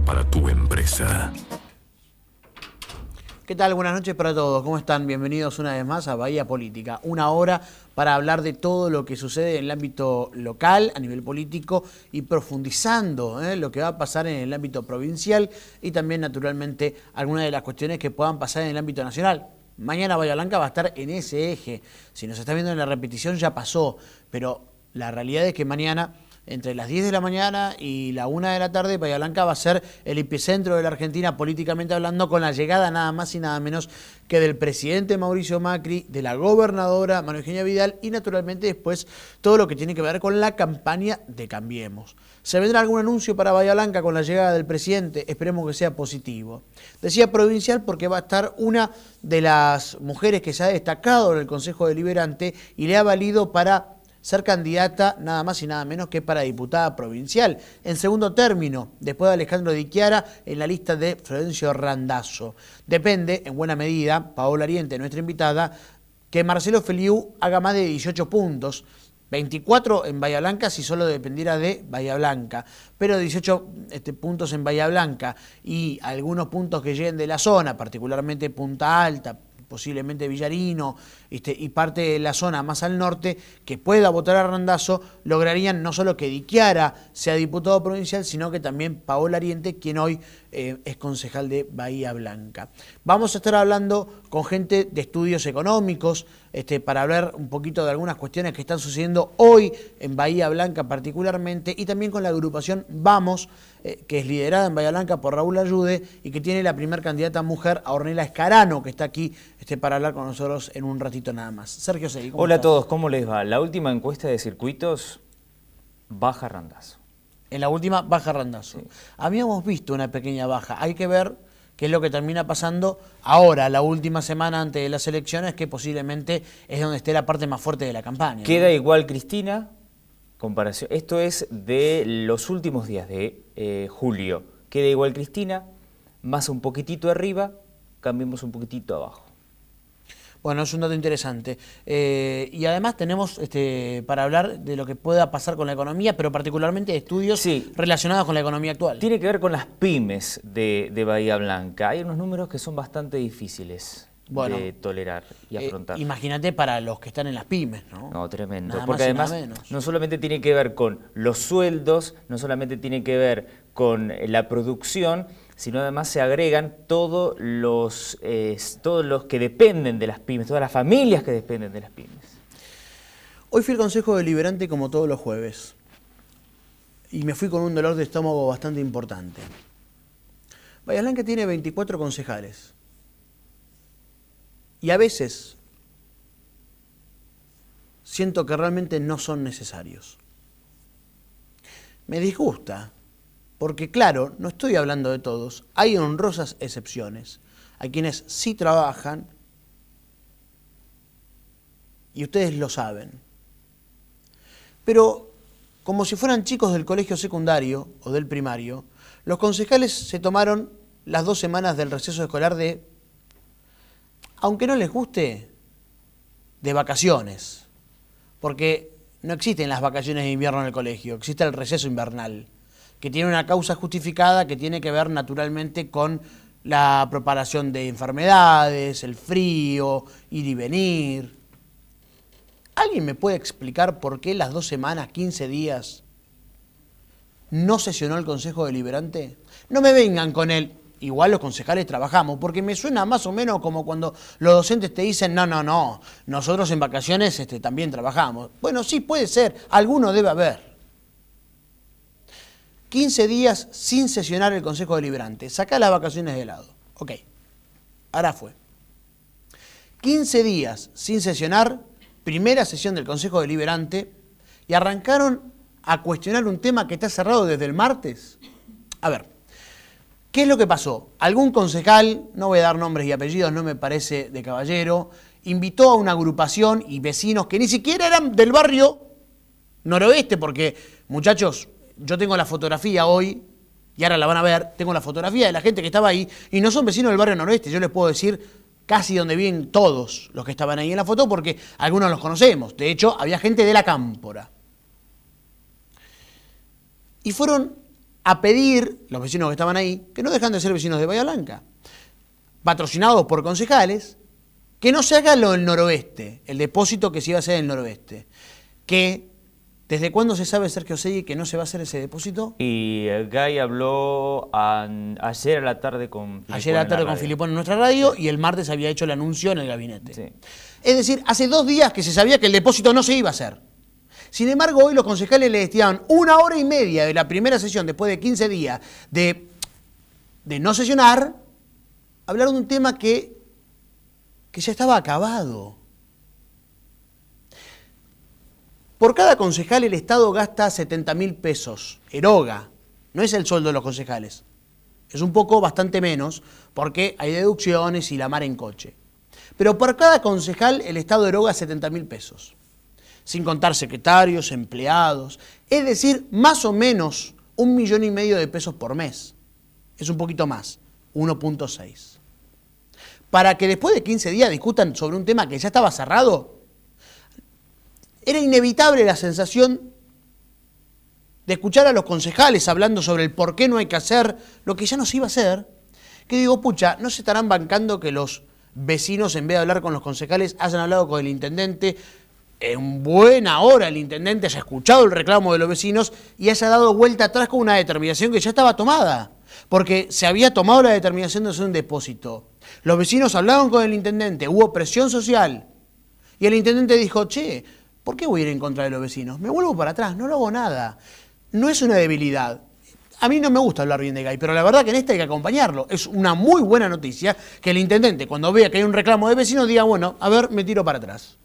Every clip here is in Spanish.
para tu empresa. ¿Qué tal? Buenas noches para todos. ¿Cómo están? Bienvenidos una vez más a Bahía Política. Una hora para hablar de todo lo que sucede en el ámbito local, a nivel político, y profundizando ¿eh? lo que va a pasar en el ámbito provincial y también, naturalmente, algunas de las cuestiones que puedan pasar en el ámbito nacional. Mañana Bahía Blanca va a estar en ese eje. Si nos está viendo en la repetición ya pasó, pero la realidad es que mañana entre las 10 de la mañana y la 1 de la tarde, Bahía Blanca va a ser el epicentro de la Argentina políticamente hablando con la llegada nada más y nada menos que del presidente Mauricio Macri, de la gobernadora María Eugenia Vidal y naturalmente después todo lo que tiene que ver con la campaña de Cambiemos. ¿Se vendrá algún anuncio para Bahía Blanca con la llegada del presidente? Esperemos que sea positivo. Decía provincial porque va a estar una de las mujeres que se ha destacado en el Consejo Deliberante y le ha valido para ser candidata nada más y nada menos que para diputada provincial. En segundo término, después de Alejandro Di en la lista de Florencio Randazzo. Depende, en buena medida, Paola Ariente, nuestra invitada, que Marcelo Feliu haga más de 18 puntos. 24 en Bahía Blanca si solo dependiera de Bahía Blanca, pero 18 este, puntos en Bahía Blanca y algunos puntos que lleguen de la zona, particularmente Punta Alta, posiblemente Villarino y parte de la zona más al norte, que pueda votar a Randazo, lograrían no solo que Diquiara sea diputado provincial, sino que también Paola Ariente, quien hoy eh, es concejal de Bahía Blanca. Vamos a estar hablando con gente de estudios económicos, este, para hablar un poquito de algunas cuestiones que están sucediendo hoy en Bahía Blanca particularmente y también con la agrupación Vamos, eh, que es liderada en Bahía Blanca por Raúl Ayude y que tiene la primer candidata mujer a Ornela Escarano, que está aquí este, para hablar con nosotros en un ratito nada más. Sergio Seguí. Hola a todos, ¿cómo les va? La última encuesta de circuitos baja randazo. En la última baja randazo. Habíamos visto una pequeña baja, hay que ver que es lo que termina pasando ahora, la última semana antes de las elecciones, que posiblemente es donde esté la parte más fuerte de la campaña. Queda igual Cristina, comparación. Esto es de los últimos días de eh, julio. Queda igual Cristina, más un poquitito arriba, cambiemos un poquitito abajo. Bueno, es un dato interesante. Eh, y además tenemos este, para hablar de lo que pueda pasar con la economía, pero particularmente estudios relacionados con la economía actual. Tiene que ver con las pymes de, Bahía Blanca. Hay unos números que son bastante difíciles de tolerar y eh, afrontar. Imagínate para los que están en las pymes, ¿no? No, tremendo. Porque además no solamente tiene que ver con los sueldos, no solamente tiene que ver con la producción, sino además se agregan todos los, todos los que dependen de las pymes, todas las familias que dependen de las pymes. Hoy fui al Consejo Deliberante como todos los jueves y me fui con un dolor de estómago bastante importante. Bahía tiene 24 concejales y a veces siento que realmente no son necesarios. Me disgusta porque claro, no estoy hablando de todos, hay honrosas excepciones, a quienes sí trabajan y ustedes lo saben. Pero como si fueran chicos del colegio secundario o del primario, los concejales se tomaron las dos semanas del receso escolar de, aunque no les guste, de vacaciones. Porque no existen las vacaciones de invierno en el colegio, existe el receso invernal que tiene una causa justificada que tiene que ver naturalmente con la preparación de enfermedades, el frío, ir y venir. ¿Alguien me puede explicar por qué las dos semanas, 15 días, no sesionó el Consejo Deliberante? No me vengan con él. Igual los concejales trabajamos, porque me suena más o menos como cuando los docentes te dicen, no, no, no, nosotros en vacaciones este, también trabajamos. Bueno, sí, puede ser, alguno debe haber. 15 días sin sesionar el Consejo Deliberante. Sacá las vacaciones de lado. Ok, ahora fue. 15 días sin sesionar, primera sesión del Consejo Deliberante, y arrancaron a cuestionar un tema que está cerrado desde el martes. A ver, ¿qué es lo que pasó? Algún concejal, no voy a dar nombres y apellidos, no me parece de caballero, invitó a una agrupación y vecinos que ni siquiera eran del barrio noroeste, porque muchachos, yo tengo la fotografía hoy, y ahora la van a ver, tengo la fotografía de la gente que estaba ahí, y no son vecinos del barrio noroeste, yo les puedo decir casi donde viven todos los que estaban ahí en la foto, porque algunos los conocemos. De hecho, había gente de la cámpora. Y fueron a pedir, los vecinos que estaban ahí, que no dejan de ser vecinos de Bahía Blanca, patrocinados por concejales, que no se haga lo del noroeste, el depósito que se iba a hacer en el noroeste, que ¿Desde cuándo se sabe, Sergio Segui, que no se va a hacer ese depósito? Y el gay habló ayer a la tarde con Filipón Ayer a la tarde con Filipón en nuestra radio y el martes había hecho el anuncio en el gabinete. Es decir, hace dos días que se sabía que el depósito no se iba a hacer. Sin embargo, hoy los concejales le destinaron una hora y media de la primera sesión, después de 15 días de, de no sesionar, hablaron de un tema que, que ya estaba acabado Por cada concejal el Estado gasta 70 mil pesos, eroga, no es el sueldo de los concejales. Es un poco bastante menos porque hay deducciones y la mar en coche. Pero por cada concejal el Estado eroga 70 mil pesos, sin contar secretarios, empleados, es decir, más o menos un millón y medio de pesos por mes. Es un poquito más, 1.6. Para que después de 15 días discutan sobre un tema que ya estaba cerrado, era inevitable la sensación de escuchar a los concejales hablando sobre el por qué no hay que hacer lo que ya no se iba a hacer, que digo, pucha, ¿no se estarán bancando que los vecinos, en vez de hablar con los concejales, hayan hablado con el intendente? En buena hora el intendente haya escuchado el reclamo de los vecinos y haya dado vuelta atrás con una determinación que ya estaba tomada, porque se había tomado la determinación de hacer un depósito. Los vecinos hablaron con el intendente, hubo presión social y el intendente dijo, che, ¿Por qué voy a ir en contra de los vecinos? Me vuelvo para atrás, no lo hago nada. No es una debilidad. A mí no me gusta hablar bien de Gay, pero la verdad que en este hay que acompañarlo. Es una muy buena noticia que el intendente, cuando vea que hay un reclamo de vecinos, diga, bueno, a ver, me tiro para atrás.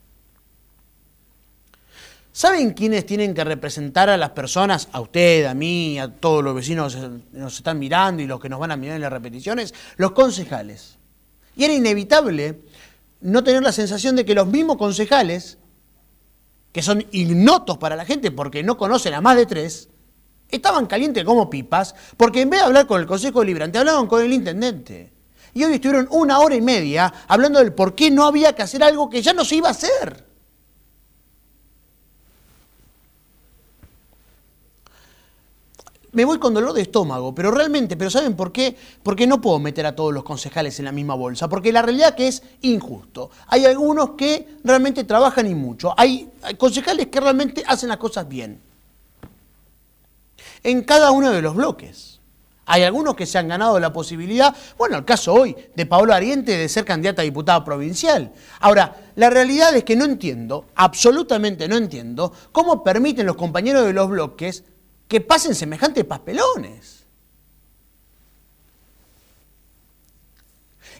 ¿Saben quiénes tienen que representar a las personas, a usted, a mí, a todos los vecinos que nos están mirando y los que nos van a mirar en las repeticiones? Los concejales. Y era inevitable no tener la sensación de que los mismos concejales que son ignotos para la gente porque no conocen a más de tres, estaban calientes como pipas, porque en vez de hablar con el Consejo Deliberante, hablaban con el intendente. Y hoy estuvieron una hora y media hablando del por qué no había que hacer algo que ya no se iba a hacer. me voy con dolor de estómago, pero realmente, pero ¿saben por qué? Porque no puedo meter a todos los concejales en la misma bolsa, porque la realidad que es injusto. Hay algunos que realmente trabajan y mucho, hay, concejales que realmente hacen las cosas bien. En cada uno de los bloques. Hay algunos que se han ganado la posibilidad, bueno, el caso hoy de Pablo Ariente de ser candidata a diputado provincial. Ahora, la realidad es que no entiendo, absolutamente no entiendo, cómo permiten los compañeros de los bloques que pasen semejantes papelones.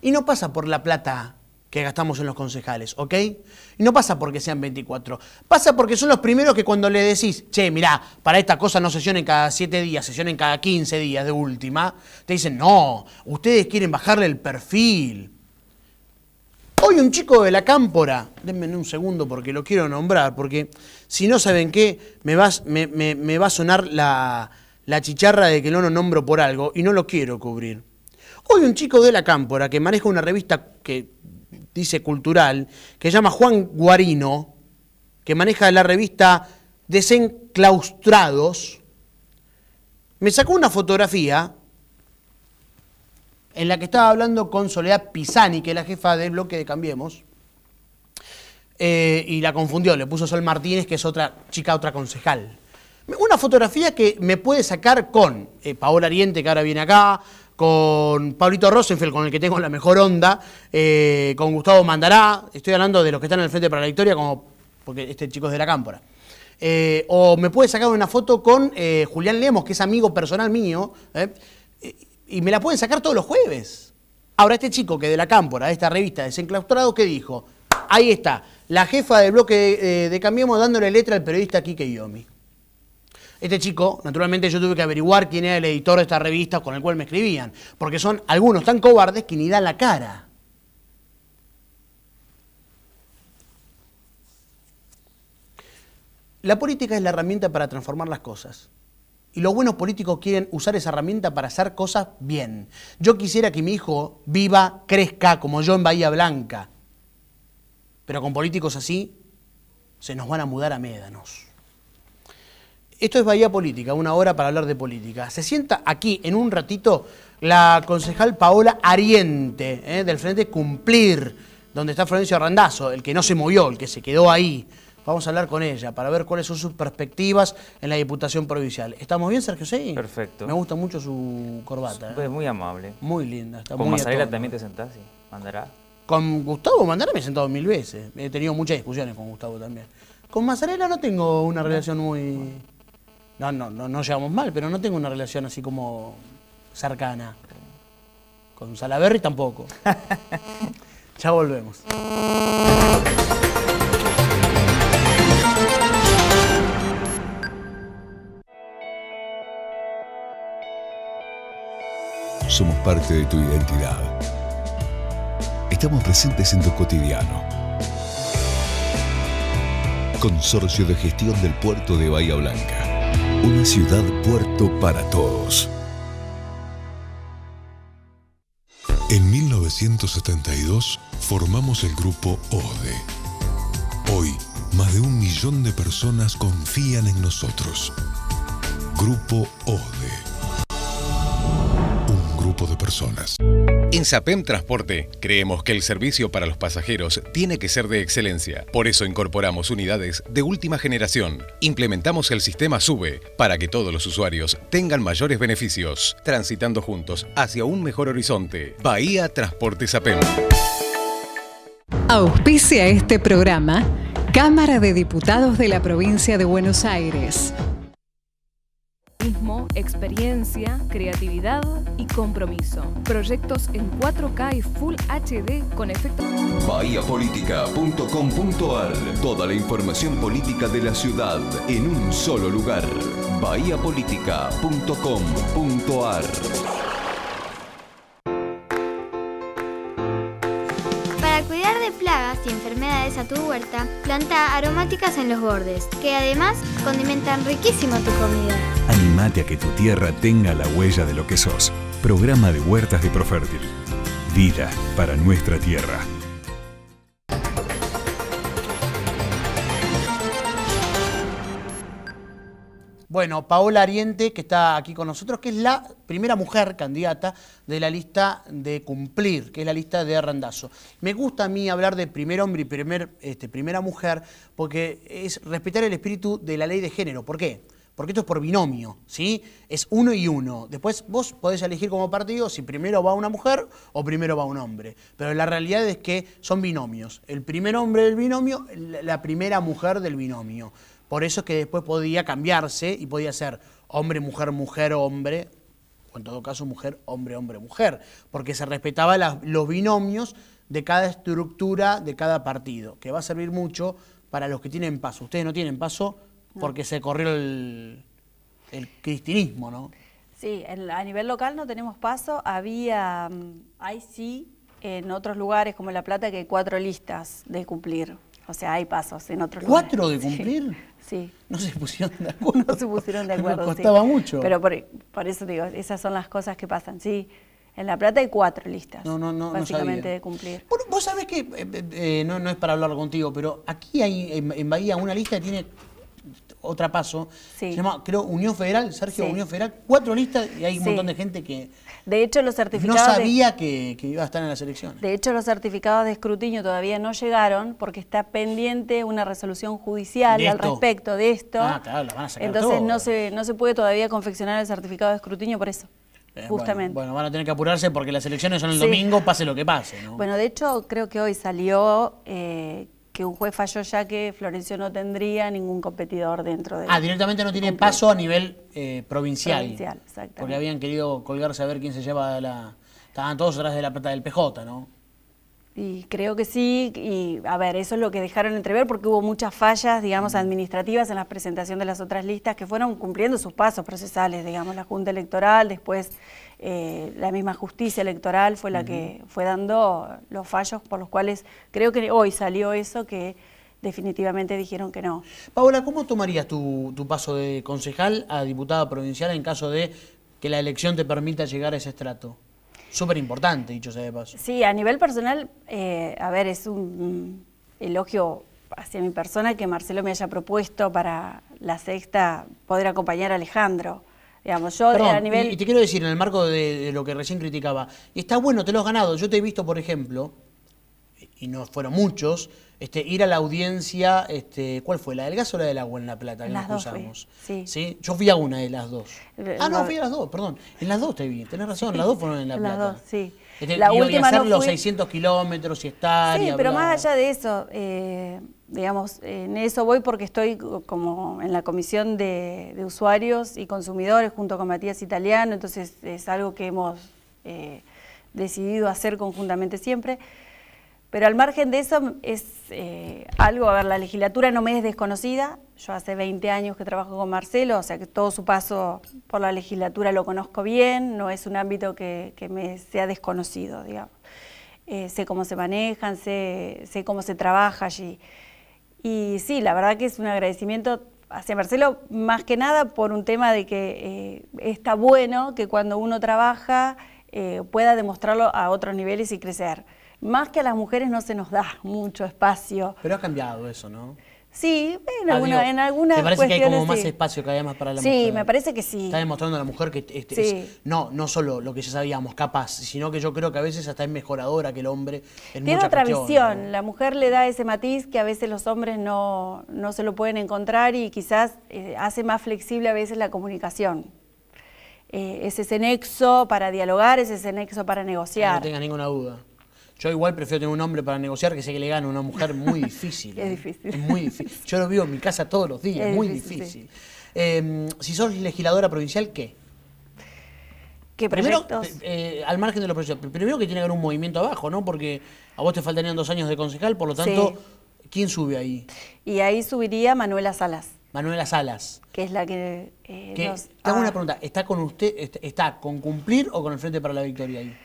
Y no pasa por la plata que gastamos en los concejales, ¿ok? Y no pasa porque sean 24, pasa porque son los primeros que cuando le decís, che, mirá, para esta cosa no sesionen cada 7 días, sesionen cada 15 días de última, te dicen, no, ustedes quieren bajarle el perfil. Hoy un chico de la cámpora, denme un segundo porque lo quiero nombrar, porque si no, ¿saben qué? Me, va a sonar la, la chicharra de que no lo nombro por algo y no lo quiero cubrir. Hoy un chico de la Cámpora que maneja una revista que dice cultural, que se llama Juan Guarino, que maneja la revista Desenclaustrados, me sacó una fotografía en la que estaba hablando con Soledad Pisani, que es la jefa del bloque de Cambiemos, eh, y la confundió, le puso Sol Martínez, que es otra chica, otra concejal. Una fotografía que me puede sacar con eh, Paola Ariente, que ahora viene acá, con Pablito Rosenfeld, con el que tengo la mejor onda, eh, con Gustavo Mandará, estoy hablando de los que están en el Frente para la Victoria, como porque este chico es de la Cámpora. o me puede sacar una foto con Julián Lemos, que es amigo personal mío, y me la pueden sacar todos los jueves. Ahora, este chico que de la Cámpora, de esta revista desenclaustrado, ¿qué dijo? Ahí está, la jefa del bloque eh, de, Cambiemos dándole letra al periodista Kike Yomi. Este chico, naturalmente yo tuve que averiguar quién era el editor de esta revista con el cual me escribían, porque son algunos tan cobardes que ni dan la cara. La política es la herramienta para transformar las cosas. Y los buenos políticos quieren usar esa herramienta para hacer cosas bien. Yo quisiera que mi hijo viva, crezca como yo en Bahía Blanca, pero con políticos así se nos van a mudar a médanos. Esto es Bahía Política, una hora para hablar de política. Se sienta aquí en un ratito la concejal Paola Ariente, ¿eh? del Frente Cumplir, donde está Florencio Arrandazo, el que no se movió, el que se quedó ahí. Vamos a hablar con ella para ver cuáles son sus perspectivas en la Diputación Provincial. ¿Estamos bien, Sergio Sí? Perfecto. Me gusta mucho su corbata. Es ¿eh? muy amable. Muy linda. Con muy también te sentás ¿sí? mandará. Con Gustavo Mandara me he sentado mil veces. He tenido muchas discusiones con Gustavo también. Con Mazzarella no tengo una relación muy... No, no, no, no llevamos mal, pero no tengo una relación así como cercana. Con Salaverri tampoco. ya volvemos. Somos parte de tu identidad estamos presentes en tu cotidiano. Consorcio de Gestión del Puerto de Bahía Blanca. Una ciudad puerto para todos. En 1972 formamos el grupo ODE. Hoy, más de un millón de personas confían en nosotros. Grupo ODE. Un grupo de personas. En SAPEM Transporte creemos que el servicio para los pasajeros tiene que ser de excelencia. Por eso incorporamos unidades de última generación. Implementamos el sistema SUBE para que todos los usuarios tengan mayores beneficios, transitando juntos hacia un mejor horizonte. Bahía Transporte SAPEM. Auspicia este programa Cámara de Diputados de la Provincia de Buenos Aires experiencia, creatividad y compromiso. Proyectos en 4K y Full HD con efectos. Bahiapolítica.com.ar Toda la información política de la ciudad en un solo lugar. Bahiapolítica.com.ar plagas y enfermedades a tu huerta, planta aromáticas en los bordes, que además condimentan riquísimo tu comida. Animate a que tu tierra tenga la huella de lo que sos. Programa de Huertas de Profértil. Vida para nuestra tierra. Bueno, Paola Ariente, que está aquí con nosotros, que es la primera mujer candidata de la lista de cumplir, que es la lista de arrandazo. Me gusta a mí hablar de primer hombre y primer, este, primera mujer, porque es respetar el espíritu de la ley de género. ¿Por qué? Porque esto es por binomio, ¿sí? Es uno y uno. Después vos podés elegir como partido si primero va una mujer o primero va un hombre. Pero la realidad es que son binomios. El primer hombre del binomio, la primera mujer del binomio. Por eso es que después podía cambiarse y podía ser hombre, mujer, mujer, hombre, o en todo caso mujer, hombre, hombre, mujer, porque se respetaban los binomios de cada estructura de cada partido, que va a servir mucho para los que tienen paso. Ustedes no tienen paso porque se corrió el, cristinismo, ¿no? Sí, a nivel local no tenemos paso. Había, mm, hay sí, en otros lugares como La Plata que hay cuatro listas de cumplir. O sea, hay pasos en otros lugares. ¿Cuatro de cumplir? Sí. No se pusieron de acuerdo. No se pusieron de acuerdo. costaba mucho. Pero por, eso digo, esas son las cosas que pasan. Sí, en La Plata hay cuatro listas. Básicamente de cumplir. Bueno, vos sabés que, eh, eh, no, no, es para hablar contigo, pero aquí hay en, Bahía una lista que tiene otra paso. Se llama, creo, Unión Federal, Sergio, Unión Federal. Cuatro listas y hay un montón de gente que de hecho, los certificados... No sabía que, iba a estar en la selección. De hecho, los certificados de escrutinio todavía no llegaron porque está pendiente una resolución judicial al respecto de esto. Ah, claro, van a sacar Entonces No, se, no se puede todavía confeccionar el certificado de escrutinio por eso. Eh, justamente. Bueno, van a tener que apurarse porque las elecciones son el domingo, pase lo que pase. Bueno, de hecho, creo que hoy salió eh, que un juez falló ya que Florencio no tendría ningún competidor dentro de Ah, directamente no tiene paso a nivel eh, provincial. Provincial, exactamente. Porque habían querido colgarse a ver quién se lleva la... Estaban todos atrás de la plata del PJ, ¿no? Y creo que sí, y a ver, eso es lo que dejaron entrever porque hubo muchas fallas, digamos, administrativas en la presentación de las otras listas que fueron cumpliendo sus pasos procesales, digamos, la Junta Electoral, después eh, la misma justicia electoral fue la que fue dando los fallos por los cuales creo que hoy salió eso que definitivamente dijeron que no. Paola, ¿cómo tomarías tu, paso de concejal a diputada provincial en caso de que la elección te permita llegar a ese estrato? Súper importante, dicho sea de paso. Sí, a nivel personal, eh, a ver, es un elogio hacia mi persona que Marcelo me haya propuesto para la sexta poder acompañar a Alejandro. Y, te quiero decir, en el marco de, lo que recién criticaba, está bueno, te lo has ganado. Yo te he visto, por ejemplo, y no fueron muchos, este, ir a la audiencia, este, ¿cuál fue? ¿La del gas o la del agua en La Plata? Que las nos dos sí. Yo fui a una de las dos. ah, no, fui a las dos, perdón. En las dos te vi, tenés razón, las dos fueron en La Plata. Las dos, sí. Este, la y última hacer los 600 kilómetros y estar. Sí, pero más allá de eso, eh, digamos, en eso voy porque estoy como en la comisión de, usuarios y consumidores junto con Matías Italiano, entonces es algo que hemos eh, decidido hacer conjuntamente siempre. Pero al margen de eso es eh, algo, a ver, la legislatura no me es desconocida. Yo hace 20 años que trabajo con Marcelo, o sea que todo su paso por la legislatura lo conozco bien, no es un ámbito que, me sea desconocido, digamos. Eh, sé cómo se manejan, sé, cómo se trabaja allí. Y sí, la verdad que es un agradecimiento hacia Marcelo, más que nada por un tema de que eh, está bueno que cuando uno trabaja pueda demostrarlo a otros niveles y crecer más que a las mujeres no se nos da mucho espacio. Pero ha cambiado eso, ¿no? Sí, en, ah, alguna, algunas Me parece que hay como más espacio que vez más para la mujer? Sí, me parece que sí. Está demostrando a la mujer que no, no solo lo que ya sabíamos, capaz, sino que yo creo que a veces hasta es mejoradora que el hombre. En Tiene otra visión. La mujer le da ese matiz que a veces los hombres no, no se lo pueden encontrar y quizás eh, hace más flexible a veces la comunicación. Eh, ese nexo para dialogar, ese nexo para negociar. No tenga ninguna duda. Yo igual prefiero tener un hombre para negociar que sé que le gano a una mujer muy difícil. es ¿eh? difícil. muy difícil. Yo lo vivo en mi casa todos los días, es muy difícil. Em, si sos legisladora provincial, ¿qué? ¿Qué Primero, eh, eh, al margen de los proyectos, primero que tiene que haber un movimiento abajo, ¿no? Porque a vos te faltarían dos años de concejal, por lo tanto, ¿quién sube ahí? Y ahí subiría Manuela Salas. Manuela Salas. Que es la que... nos, te hago una pregunta, ¿está con usted, está con cumplir o con el Frente para la Victoria ahí?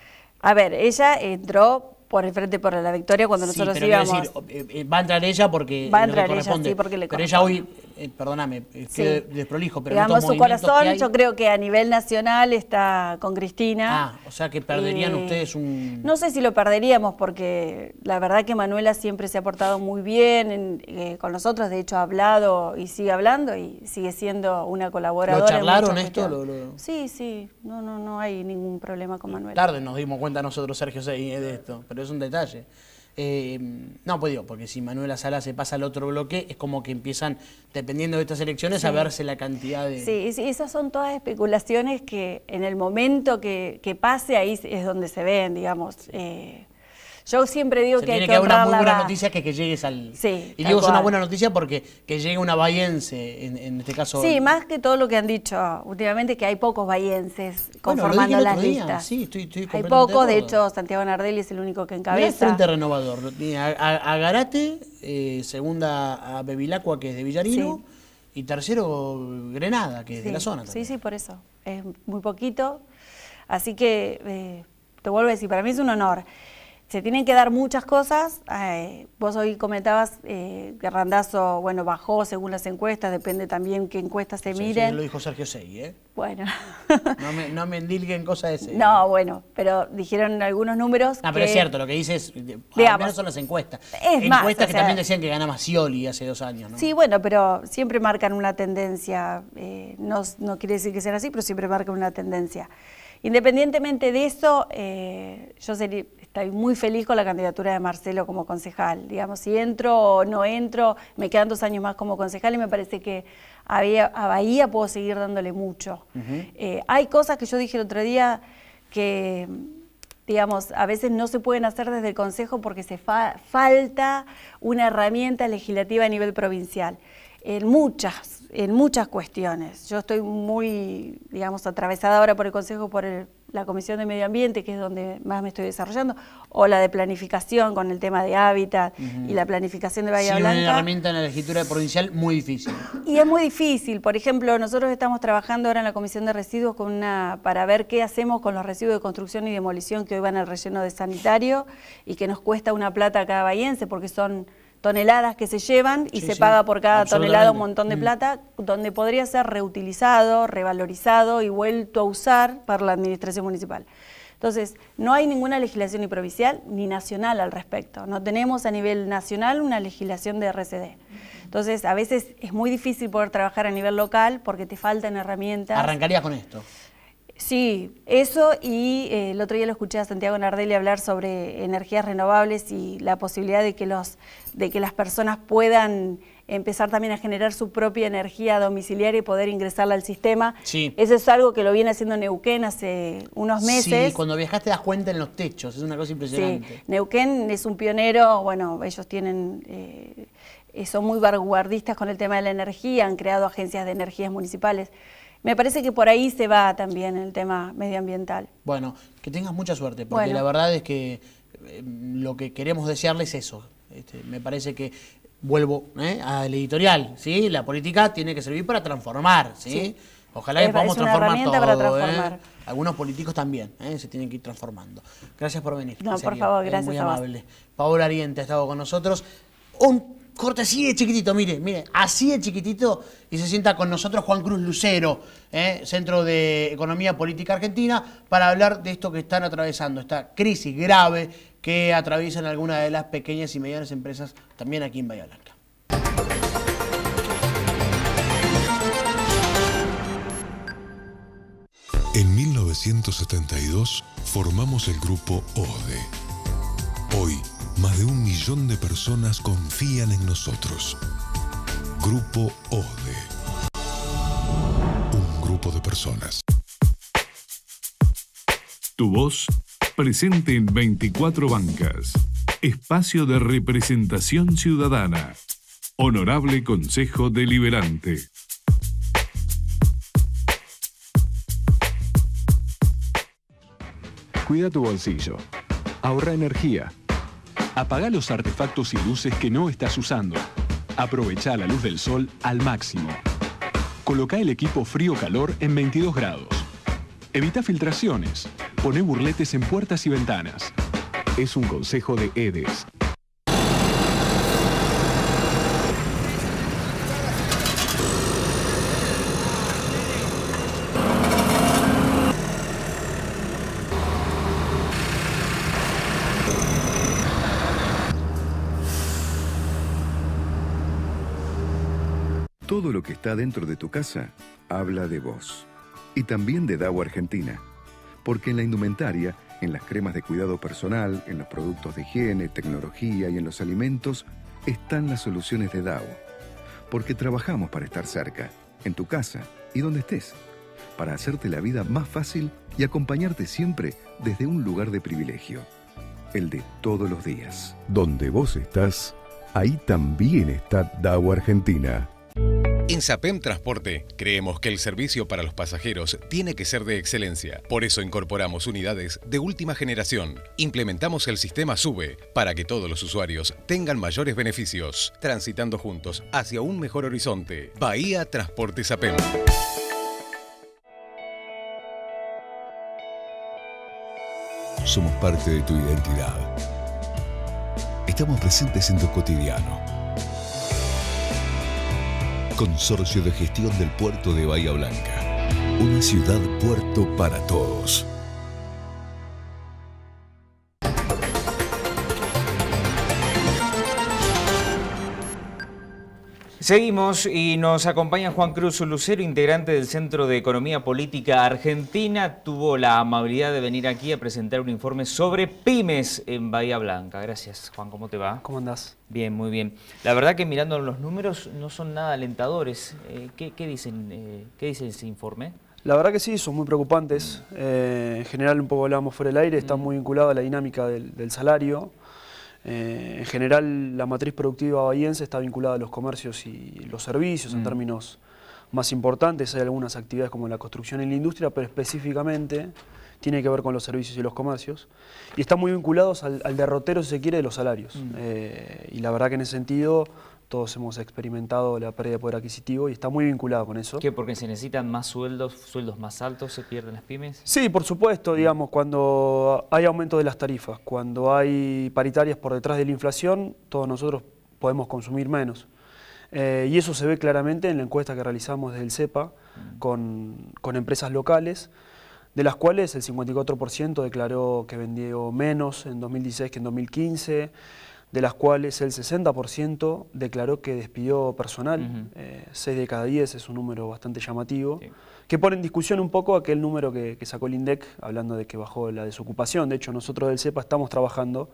A ver, ella entró por el frente por la victoria cuando nosotros pero íbamos. Decir, eh, eh, va a entrar ella porque va a entrar ella, sí, porque le pero ella hoy eh, perdóname, sí. desprolijo, pero digamos, su corazón yo creo que a nivel nacional está con Cristina. Ah, o sea que perderían ustedes un... No sé si lo perderíamos porque la verdad que Manuela siempre se ha portado muy bien eh, con nosotros, de hecho ha hablado y sigue hablando y sigue siendo una colaboradora. ¿Lo charlaron esto? Sí, sí, no, no, no hay ningún problema con Manuela. Tarde nos dimos cuenta nosotros, Sergio, de esto, pero es un detalle. Eh, no, pues digo, porque si Manuela Sala se pasa al otro bloque, es como que empiezan, dependiendo de estas elecciones, a verse la cantidad de... Sí, esas son todas especulaciones que en el momento que, que pase ahí es donde se ven, digamos. Eh, yo siempre digo que tiene hay que, que haber una buena noticia que, llegues al... Sí, y digo es una buena noticia porque que llegue una bahiense, en, este caso... Sí, más que todo lo que han dicho últimamente, que hay pocos bahienses conformando las listas. Sí, estoy, estoy Hay pocos, de hecho Santiago Nardelli es el único que encabeza. es el Frente Renovador, a, Garate, eh, segunda a Bevilacqua, que es de Villarino, y tercero Grenada, que es de la zona. Sí, sí, por eso. Es muy poquito. Así que, eh, te vuelvo a decir, para mí es un honor se tienen que dar muchas cosas. Eh, vos hoy comentabas eh, que Randazo, bueno, bajó según las encuestas, depende también qué encuestas se miren. Sí, lo dijo Sergio Segui, ¿eh? Bueno. no, me, no cosas de No, bueno, pero dijeron algunos números Ah, pero es cierto, lo que dices, al menos son las encuestas. Es encuestas que también decían que ganaba Scioli hace dos años, ¿no? Sí, bueno, pero siempre marcan una tendencia, eh, no, no quiere decir que sea así, pero siempre marcan una tendencia. Independientemente de eso, yo sería estoy muy feliz con la candidatura de Marcelo como concejal. Digamos, si entro o no entro, me quedan dos años más como concejal y me parece que a Bahía, puedo seguir dándole mucho. Eh, hay cosas que yo dije el otro día que digamos, a veces no se pueden hacer desde el Consejo porque se falta una herramienta legislativa a nivel provincial. En muchas, en muchas cuestiones. Yo estoy muy, digamos, atravesada ahora por el Consejo por el, la Comisión de Medio Ambiente, que es donde más me estoy desarrollando, o la de planificación con el tema de hábitat y la planificación de Bahía Blanca. herramienta en la legislatura provincial muy difícil. Y es muy difícil. Por ejemplo, nosotros estamos trabajando ahora en la Comisión de Residuos con una para ver qué hacemos con los residuos de construcción y demolición que hoy van al relleno de sanitario y que nos cuesta una plata a cada bahiense porque son toneladas que se llevan y se paga por cada tonelada un montón de mm. plata, donde podría ser reutilizado, revalorizado y vuelto a usar para la administración municipal. Entonces, no hay ninguna legislación ni provincial ni nacional al respecto. No tenemos a nivel nacional una legislación de RCD. Entonces, a veces es muy difícil poder trabajar a nivel local porque te faltan herramientas. ¿Arrancarías con esto? Sí, eso y eh, el otro día lo escuché a Santiago Nardelli hablar sobre energías renovables y la posibilidad de que, los, de que las personas puedan empezar también a generar su propia energía domiciliaria y poder ingresarla al sistema. Sí. Eso es algo que lo viene haciendo Neuquén hace unos meses. Sí, cuando viajaste das cuenta en los techos, es una cosa impresionante. Sí. Neuquén es un pionero, bueno, ellos tienen... Eh, son muy vanguardistas con el tema de la energía, han creado agencias de energías municipales me parece que por ahí se va también el tema medioambiental. Bueno, que tengas mucha suerte, porque la verdad es que eh, lo que queremos desearles es eso. Este, me parece que vuelvo eh, al editorial, ¿sí? La política tiene que servir para transformar, ¿sí? Ojalá que podamos transformar todo, ¿eh? Algunos políticos también, se tienen que ir transformando. Gracias por venir. No, por favor, gracias. muy amable. Paola Ariente ha estado con nosotros. Un corte así de chiquitito, mire, mire, así de chiquitito, y se sienta con nosotros Juan Cruz Lucero, ¿eh? Centro de Economía Política Argentina, para hablar de esto que están atravesando, esta crisis grave que atraviesan algunas de las pequeñas y medianas empresas también aquí en Bahía En 1972 formamos el grupo ODE. Hoy, más de un millón de personas confían en nosotros. Grupo ODE. Un grupo de personas. Tu voz presente en 24 bancas. Espacio de representación ciudadana. Honorable Consejo Deliberante. Cuida tu bolsillo. Ahorra energía. Apaga los artefactos y luces que no estás usando. Aprovecha la luz del sol al máximo. Coloca el equipo frío-calor en 22 grados. Evita filtraciones. Pone burletes en puertas y ventanas. Es un consejo de EDES, todo lo que está dentro de tu casa habla de vos. Y también de DAO Argentina. Porque en la indumentaria, en las cremas de cuidado personal, en los productos de higiene, tecnología y en los alimentos, están las soluciones de DAO. Porque trabajamos para estar cerca, en tu casa y donde estés, para hacerte la vida más fácil y acompañarte siempre desde un lugar de privilegio, el de todos los días. Donde vos estás, ahí también está DAO Argentina. En SAPEM Transporte creemos que el servicio para los pasajeros tiene que ser de excelencia. Por eso incorporamos unidades de última generación. Implementamos el sistema SUBE para que todos los usuarios tengan mayores beneficios, transitando juntos hacia un mejor horizonte. Bahía Transporte SAPEM. Somos parte de tu identidad. Estamos presentes en tu cotidiano Consorcio de Gestión del Puerto de Bahía Blanca. Una ciudad puerto para todos. Seguimos y nos acompaña Juan Cruz Lucero, integrante del Centro de Economía Política Argentina. Tuvo la amabilidad de venir aquí a presentar un informe sobre pymes en Bahía Blanca. Gracias, Juan, ¿cómo te va? ¿Cómo andás? Bien, muy bien. La verdad que mirando los números no son nada alentadores. Eh, ¿qué, dicen, eh, ¿Qué dice ese informe? La verdad que sí, son muy preocupantes. Eh, en general, un poco hablamos fuera del aire, está mm. muy vinculado a la dinámica del salario eh, en general, la matriz productiva bahiense está vinculada a los comercios y los servicios en mm. términos más importantes. Hay algunas actividades como la construcción y la industria, pero específicamente tiene que ver con los servicios y los comercios. Y están muy vinculados al, derrotero, si se quiere, de los salarios. Mm. Eh, y la verdad que en ese sentido todos hemos experimentado la pérdida de poder adquisitivo y está muy vinculado con eso. ¿Qué? ¿Porque se necesitan más sueldos, sueldos más altos, se pierden las pymes? Sí, por supuesto, mm. digamos, cuando hay aumento de las tarifas, cuando hay paritarias por detrás de la inflación, todos nosotros podemos consumir menos. Eh, y eso se ve claramente en la encuesta que realizamos desde el CEPA mm. con empresas locales, de las cuales el 54% declaró que vendió menos en 2016 que en 2015 de las cuales el 60% declaró que despidió personal, 6 eh, de cada 10 es un número bastante llamativo, que pone en discusión un poco aquel número que, sacó el INDEC, hablando de que bajó la desocupación. De hecho, nosotros del CEPA estamos trabajando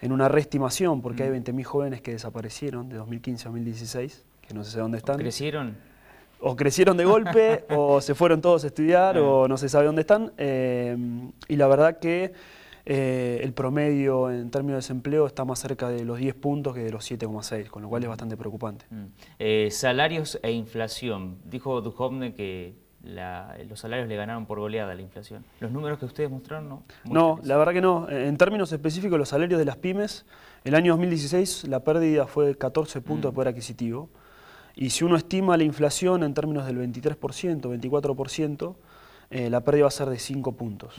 en una reestimación, porque hay 20.000 jóvenes que desaparecieron de 2015 a 2016, que no sé dónde están. ¿Crecieron? O crecieron de golpe, o se fueron todos a estudiar, o no se sabe dónde están. Eh, y la verdad que eh, el promedio en términos de desempleo está más cerca de los 10 puntos que de los 7,6, con lo cual es mm. bastante preocupante. Mm. Eh, salarios e inflación. Dijo Duchovne que los salarios le ganaron por goleada a la inflación. ¿Los números que ustedes mostraron no? no, la verdad que no. Eh, en términos específicos, los salarios de las pymes, el año 2016 la pérdida fue de 14 puntos de mm. poder adquisitivo. Y si uno estima la inflación en términos del 23%, 24%, la pérdida va a ser de 5 puntos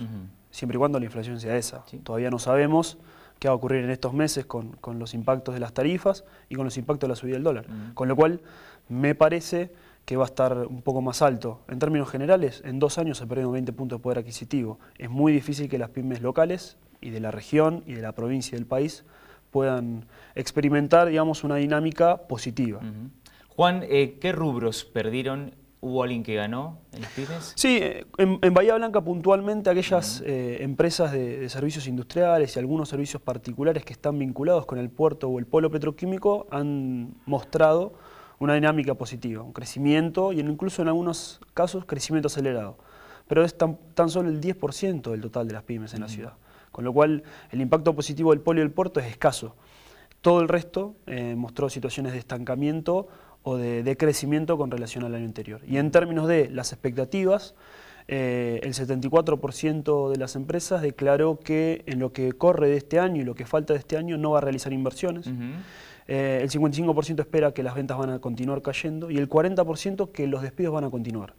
siempre y cuando la inflación sea esa. Todavía no sabemos qué va a ocurrir en estos meses con, los impactos de las tarifas y con los impactos de la subida del dólar. Con lo cual, me parece que va a estar un poco más alto. En términos generales, en dos años se perdieron 20 puntos de poder adquisitivo. Es muy difícil que las pymes locales y de la región y de la provincia y del país puedan experimentar, digamos, una dinámica positiva. Juan, eh, ¿qué rubros perdieron ¿Hubo alguien que ganó en las pymes? Sí, en, Bahía Blanca puntualmente aquellas eh, empresas de, servicios industriales y algunos servicios particulares que están vinculados con el puerto o el polo petroquímico han mostrado una dinámica positiva, un crecimiento y incluso en algunos casos crecimiento acelerado. Pero es tan, solo el 10% del total de las pymes en la ciudad, con lo cual el impacto positivo del polo y el puerto es escaso. Todo el resto eh, mostró situaciones de estancamiento o de, crecimiento con relación al año anterior. Y en términos de las expectativas, eh, el 74% de las empresas declaró que en lo que corre de este año y lo que falta de este año no va a realizar inversiones. Eh, el 55% espera que las ventas van a continuar cayendo y el 40% que los despidos van a continuar.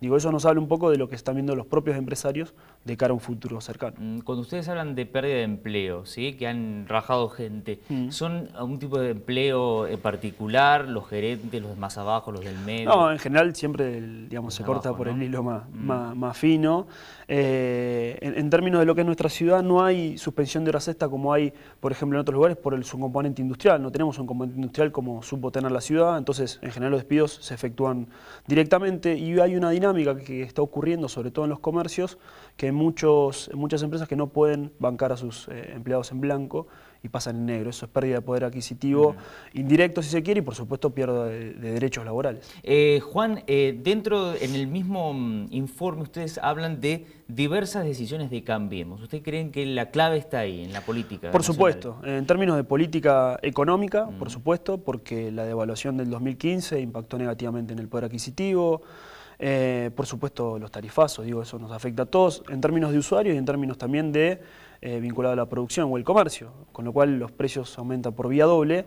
Digo, eso nos habla un poco de lo que están viendo los propios empresarios de cara a un futuro cercano. Mm, cuando ustedes hablan de pérdida de empleo, ¿sí? que han rajado gente, mm. ¿son algún tipo de empleo en eh, particular, los gerentes, los más abajo, los del medio? No, en general siempre digamos, se corta por el hilo más, mm. fino. Eh, en, términos de lo que es nuestra ciudad, no hay suspensión de horas extra como hay, por ejemplo, en otros lugares por su componente industrial. No tenemos un componente industrial como tener la ciudad, entonces en general los despidos se efectúan directamente y hay una dinámica que está ocurriendo, sobre todo en los comercios, que hay muchos, muchas empresas que no pueden bancar a sus eh, empleados en blanco y pasan en negro. Eso es pérdida de poder adquisitivo indirecto, si se quiere, y por supuesto pierda de, derechos laborales. Eh, Juan, eh, dentro, en el mismo mm, informe, ustedes hablan de diversas decisiones de Cambiemos. ¿Ustedes creen que la clave está ahí, en la política? Por supuesto, en términos de política económica, mm. por supuesto, porque la devaluación del 2015 impactó negativamente en el poder adquisitivo, eh, por supuesto los tarifazos, digo, eso nos afecta a todos, en términos de usuarios y en términos también de eh, vinculado a la producción o el comercio, con lo cual los precios aumentan por vía doble,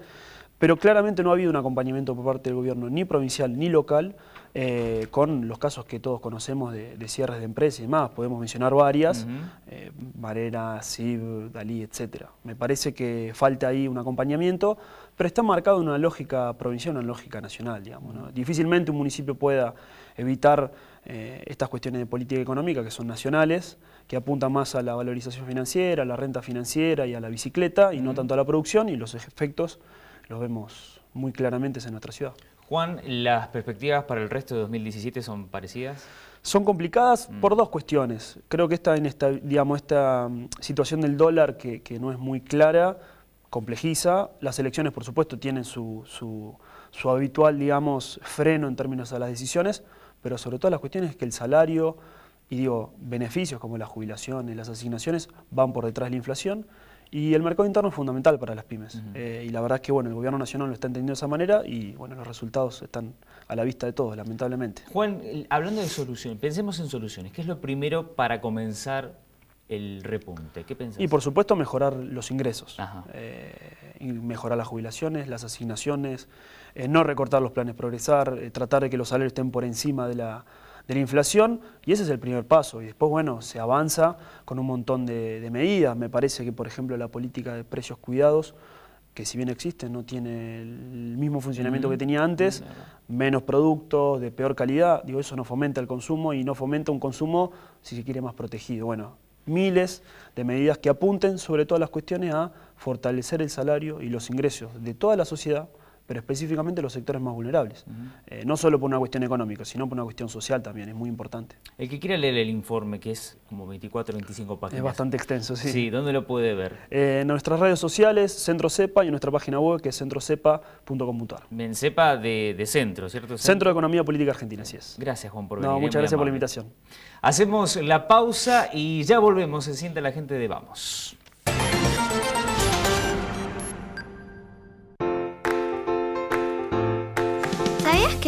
pero claramente no ha habido un acompañamiento por parte del gobierno ni provincial ni local eh, con los casos que todos conocemos de, cierres de empresas y demás. Podemos mencionar varias, eh, Marena, -huh. Dalí, etc. Me parece que falta ahí un acompañamiento, pero está marcado en una lógica provincial, una lógica nacional. Digamos, Difícilmente un municipio pueda evitar estas cuestiones de política económica que son nacionales que apunta más a la valorización financiera, a la renta financiera y a la bicicleta y no tanto a la producción y los efectos los vemos muy claramente en nuestra ciudad. Juan, ¿las perspectivas para el resto de 2017 son parecidas? Son complicadas mm. por dos cuestiones. Creo que está en esta, digamos, esta mm, situación del dólar que, no es muy clara complejiza. Las elecciones, por supuesto, tienen su, habitual digamos, freno en términos a las decisiones, pero sobre todo las cuestiones que el salario, y digo, beneficios como las jubilaciones, las asignaciones, van por detrás de la inflación. Y el mercado interno es fundamental para las pymes. Eh, y la verdad es que bueno, el gobierno nacional lo está entendiendo de esa manera y bueno, los resultados están a la vista de todos, lamentablemente. Juan, hablando de soluciones, pensemos en soluciones. ¿Qué es lo primero para comenzar el repunte? ¿Qué pensás? Y por supuesto mejorar los ingresos. Eh, y mejorar las jubilaciones, las asignaciones, eh, no recortar los planes progresar, tratar de que los salarios estén por encima de la de la inflación y ese es el primer paso. Y después, bueno, se avanza con un montón de, medidas. Me parece que, por ejemplo, la política de precios cuidados, que si bien existe, no tiene el mismo funcionamiento que tenía antes, menos productos, de peor calidad, digo, eso no fomenta el consumo y no fomenta un consumo, si se quiere, más protegido. Bueno, miles de medidas que apunten sobre todas las cuestiones a fortalecer el salario y los ingresos de toda la sociedad pero específicamente los sectores más vulnerables. Eh, no solo por una cuestión económica, sino por una cuestión social también, es muy importante. El que quiera leer el informe, que es como 24 25 páginas. Es bastante extenso, sí. Sí, ¿dónde lo puede ver? Eh, en nuestras redes sociales, Centro CEPA y en nuestra página web que es centrocepa.com.ar. En CEPA de, de, Centro, ¿cierto? Centro de Economía Política Argentina, así es. Gracias, Juan, por venir. No, muchas gracias por la invitación. Hacemos la pausa y ya volvemos. Se sienta la gente de Vamos.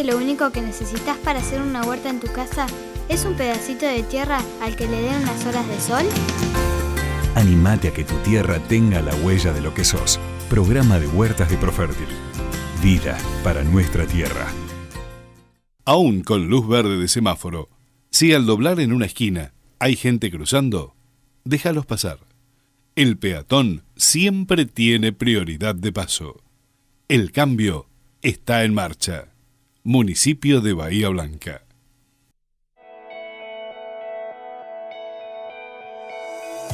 lo único que necesitas para hacer una huerta en tu casa es un pedacito de tierra al que le den unas horas de sol? Animate a que tu tierra tenga la huella de lo que sos. Programa de Huertas de Profértil. Vida para nuestra tierra. Aún con luz verde de semáforo, si al doblar en una esquina hay gente cruzando, déjalos pasar. El peatón siempre tiene prioridad de paso. El cambio está en marcha municipio de Bahía Blanca.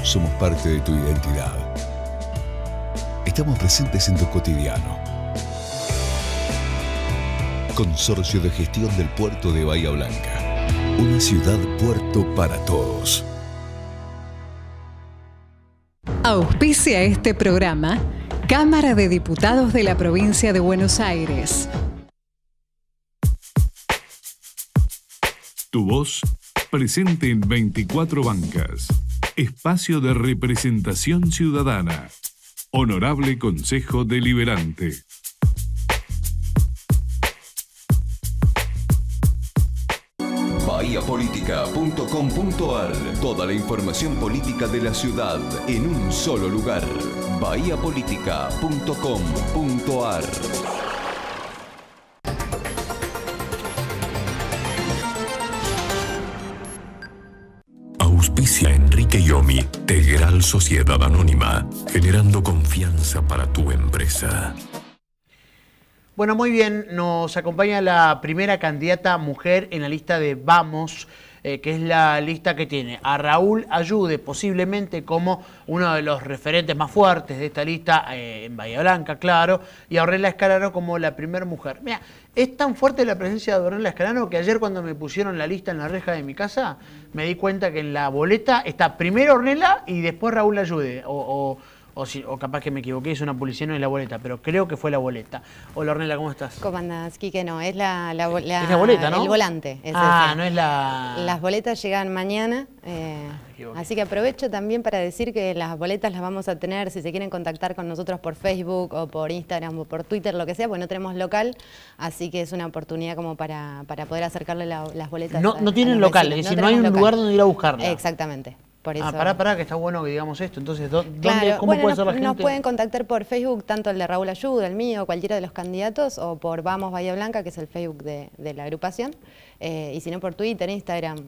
Somos parte de tu identidad. Estamos presentes en tu cotidiano. Consorcio de Gestión del Puerto de Bahía Blanca. Una ciudad puerto para todos. Auspicia este programa Cámara de Diputados de la Provincia de Buenos Aires. Tu voz presente en 24 bancas. Espacio de representación ciudadana. Honorable Consejo Deliberante. bahiapolítica.com.ar Toda la información política de la ciudad en un solo lugar. bahiapolítica.com.ar Vicia Enrique Yomi, Tegral Sociedad Anónima, generando confianza para tu empresa. Bueno, muy bien, nos acompaña la primera candidata mujer en la lista de Vamos, eh, que es la lista que tiene a Raúl Ayude, posiblemente como uno de los referentes más fuertes de esta lista eh, en Bahía Blanca, claro, y a Aurela Escalaro como la primera mujer. Mira, es tan fuerte la presencia de Ornella Escalano que ayer cuando me pusieron la lista en la reja de mi casa, me di cuenta que en la boleta está primero Ornella y después Raúl Ayude. o o, si, o capaz que me equivoqué, es una policía no es la boleta, pero creo que fue la boleta. Hola, Ornella, ¿cómo estás? ¿Cómo andás, Quique? No, es la, es la boleta, ¿no? El volante. ah, no es la... Las boletas llegan mañana, eh, ah, así que aprovecho también para decir que las boletas las vamos a tener, si se quieren contactar con nosotros por Facebook o por Instagram o por Twitter, lo que sea, pues no tenemos local, así que es una oportunidad como para, para poder acercarle las boletas. No, tienen local, es decir, no, hay un lugar donde ir a buscarlas. Exactamente. Ah, pará, pará, que está bueno que digamos esto. Entonces, ¿cómo puede ser la gente? Nos pueden contactar por Facebook, tanto el de Raúl Ayuda, el mío, cualquiera de los candidatos, o por Vamos Bahía Blanca, que es el Facebook de, la agrupación, eh, y si no, por Twitter, Instagram,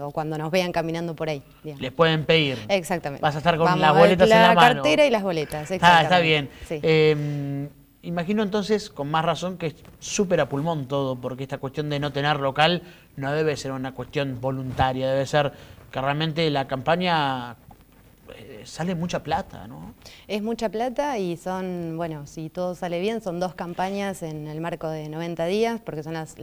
o cuando nos vean caminando por ahí. Les pueden pedir. Exactamente. Vas a estar con las boletas en la mano. La cartera y las boletas, exactamente. Ah, está bien. Eh, imagino entonces, con más razón, que es súper a pulmón todo, porque esta cuestión de no tener local no debe ser una cuestión voluntaria, debe ser que realmente la campaña eh, sale mucha plata, ¿no? Es mucha plata y son, bueno, si todo sale bien, son dos campañas en el marco de 90 días, porque son las,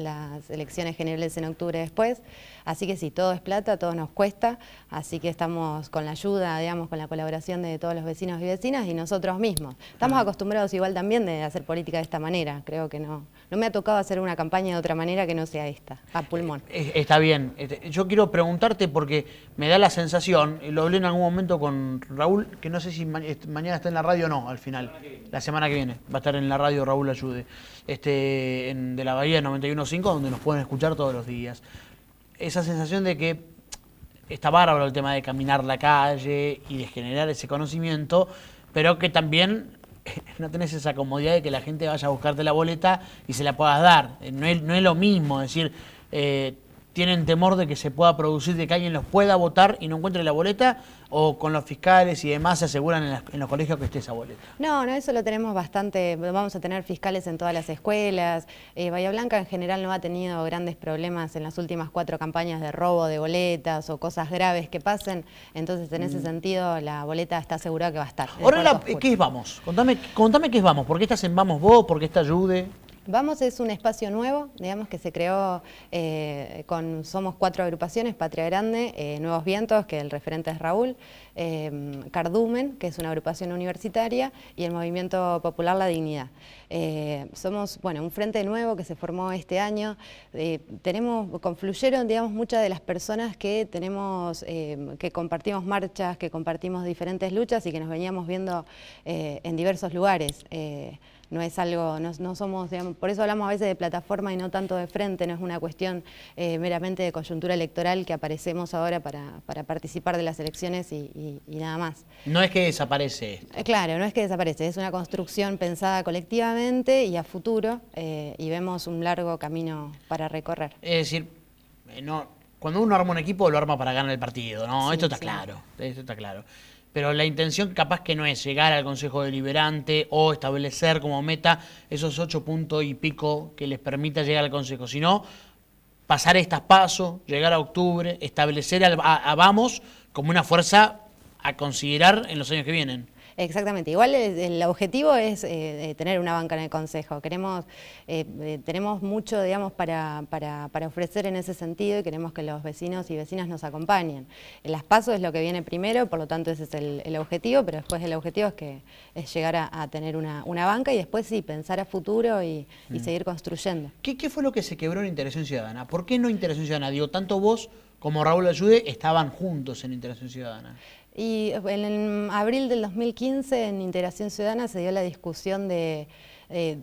elecciones generales en octubre después. Así que si todo es plata, todo nos cuesta, así que estamos con la ayuda, digamos, con la colaboración de todos los vecinos y vecinas y nosotros mismos. Estamos acostumbrados igual también de hacer política de esta manera, creo que no. No me ha tocado hacer una campaña de otra manera que no sea esta, a pulmón. Eh, eh, está bien. Este, yo quiero preguntarte porque me da la sensación, lo hablé en algún momento con Raúl, que no sé si mañana está en la radio o no, al final. La semana que viene. Va a estar en la radio Raúl Ayude. Este, de la Bahía 91.5, donde nos pueden escuchar todos los días. Esa sensación de que está bárbaro el tema de caminar la calle y de generar ese conocimiento, pero que también no tenés esa comodidad de que la gente vaya a buscarte la boleta y se la puedas dar. Eh, no es, no es lo mismo decir... Eh, tienen temor de que se pueda producir, de que alguien los pueda votar y no encuentre la boleta, o con los fiscales y demás se aseguran en, los colegios que esté esa boleta? No, no, eso lo tenemos bastante, vamos a tener fiscales en todas las escuelas, eh, Bahía Blanca en general no ha tenido grandes problemas en las últimas cuatro campañas de robo de boletas o cosas graves que pasen, entonces en ese mm. sentido la boleta está asegurada que va a estar. Ahora, eh, ¿qué es Vamos? Contame, contame qué es Vamos, ¿por qué estás en Vamos vos, por qué está Ayude? Vamos es un espacio nuevo, digamos que se creó eh, con, somos cuatro agrupaciones, Patria Grande, eh, Nuevos Vientos, que el referente es Raúl, eh, Cardumen, que es una agrupación universitaria, y el Movimiento Popular La Dignidad. somos, bueno, un frente nuevo que se formó este año, tenemos, confluyeron, digamos, muchas de las personas que tenemos, que compartimos marchas, que compartimos diferentes luchas y que nos veníamos viendo en diversos lugares no es algo, no, somos, por eso hablamos a veces de plataforma y no tanto de frente, no es una cuestión eh, meramente de coyuntura electoral que aparecemos ahora para, participar de las elecciones y, nada más. No es que desaparece. Esto. Eh, claro, no es que desaparece, es una construcción pensada colectivamente y a futuro eh, y vemos un largo camino para recorrer. Es decir, no, cuando uno arma un equipo lo arma para ganar el partido, ¿no? esto está claro, esto está claro pero la intención capaz que no es llegar al Consejo Deliberante o establecer como meta esos ocho puntos y pico que les permita llegar al Consejo, sino pasar estas pasos, llegar a octubre, establecer a Vamos como una fuerza a considerar en los años que vienen. Exactamente. Igual el, objetivo es eh, tener una banca en el Consejo. Queremos, eh, eh, tenemos mucho, digamos, para, ofrecer en ese sentido y queremos que los vecinos y vecinas nos acompañen. El PASO es lo que viene primero, por lo tanto ese es el, objetivo, pero después el objetivo es que es llegar a, tener una, banca y después sí, pensar a futuro y, mm. seguir construyendo. ¿Qué, ¿Qué, fue lo que se quebró en Interacción Ciudadana? ¿Por qué no Interacción Ciudadana? Digo, tanto vos como Raúl Ayude estaban juntos en Interacción Ciudadana. Y en abril del 2015 en Integración Ciudadana se dio la discusión de, eh,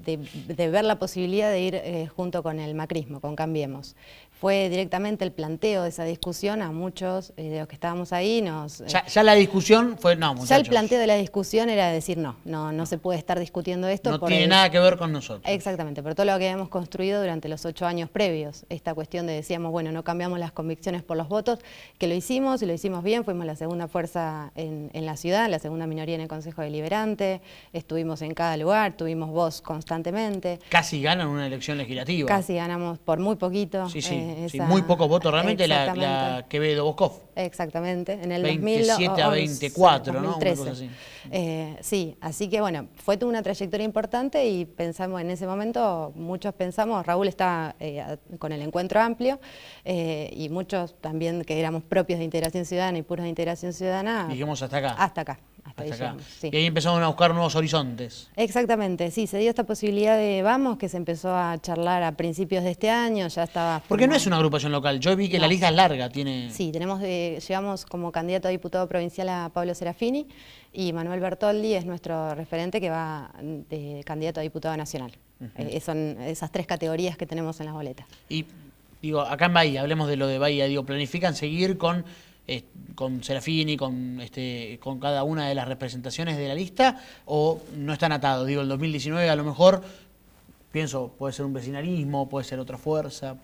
ver la posibilidad de ir eh, junto con el macrismo, con Cambiemos fue directamente el planteo de esa discusión a muchos eh, de los que estábamos ahí. Nos, eh, ya, la discusión fue, no, Ya el planteo de la discusión era decir, no, no, no se puede estar discutiendo esto. No tiene nada que ver con nosotros. Exactamente, pero todo lo que habíamos construido durante los ocho años previos, esta cuestión de decíamos, bueno, no cambiamos las convicciones por los votos, que lo hicimos y lo hicimos bien, fuimos la segunda fuerza en, la ciudad, la segunda minoría en el Consejo Deliberante, estuvimos en cada lugar, tuvimos voz constantemente. Casi ganan una elección legislativa. Casi ganamos por muy poquito. Sí, sí. Eh, muy pocos votos realmente la, que ve Doboskov. Exactamente, en el 27 a 24, ¿no? así. Eh, sí, así que bueno, fue una trayectoria importante y pensamos en ese momento, muchos pensamos, Raúl está eh, con el encuentro amplio eh, y muchos también que éramos propios de Integración Ciudadana y puros de Integración Ciudadana. Dijimos hasta acá. Hasta acá. Y ahí empezaron a buscar nuevos horizontes. Exactamente, sí, se dio esta posibilidad de Vamos, que se empezó a charlar a principios de este año, ya estaba... Porque no es una agrupación local, yo vi que la lista es larga, tiene... Sí, tenemos, eh, como candidato a diputado provincial a Pablo Serafini y Manuel Bertoldi es nuestro referente que va mm, de candidato a diputado nacional. Eh, son esas tres categorías que tenemos en las boletas. Y digo, acá en Bahía, hablemos de lo de Bahía, digo, ¿planifican seguir con con Serafini, con, este, con cada una de las representaciones de la lista, o no están atados. Digo, el 2019 a lo mejor Pienso, puede ser un vecinalismo, puede ser otra fuerza.